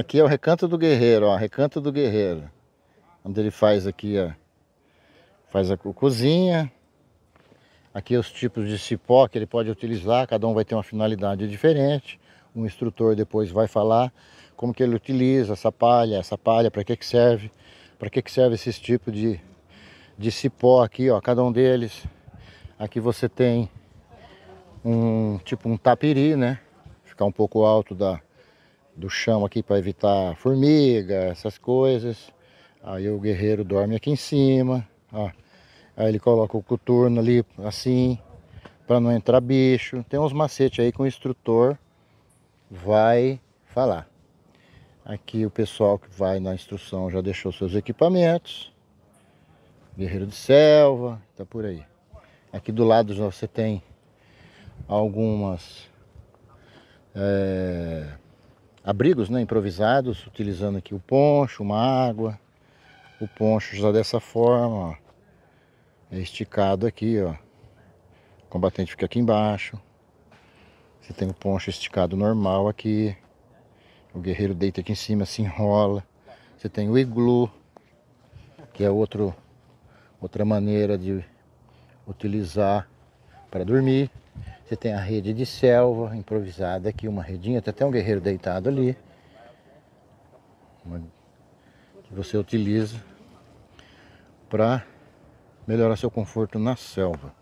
Aqui é o Recanto do Guerreiro, ó, Recanto do Guerreiro. Onde ele faz aqui, ó, faz a cozinha. Aqui é os tipos de cipó que ele pode utilizar, cada um vai ter uma finalidade diferente. Um instrutor depois vai falar como que ele utiliza essa palha, essa palha, para que que serve, para que que serve esses tipos de, de cipó aqui, ó, cada um deles. Aqui você tem um tipo um tapiri, né? Ficar um pouco alto da, do chão aqui para evitar formiga, essas coisas. Aí o guerreiro dorme aqui em cima, ó. Aí ele coloca o coturno ali assim, para não entrar bicho. Tem uns macetes aí que o instrutor vai falar. Aqui o pessoal que vai na instrução já deixou seus equipamentos. Guerreiro de selva, tá por aí. Aqui do lado você tem algumas é, abrigos né, improvisados, utilizando aqui o poncho, uma água. O poncho já dessa forma, ó, é esticado aqui, ó. O combatente fica aqui embaixo. Você tem o poncho esticado normal aqui. O guerreiro deita aqui em cima, se enrola. Você tem o iglu, que é outro, outra maneira de utilizar para dormir. Você tem a rede de selva improvisada aqui, uma redinha, tem até um guerreiro deitado ali. Uma, que você utiliza para melhorar seu conforto na selva.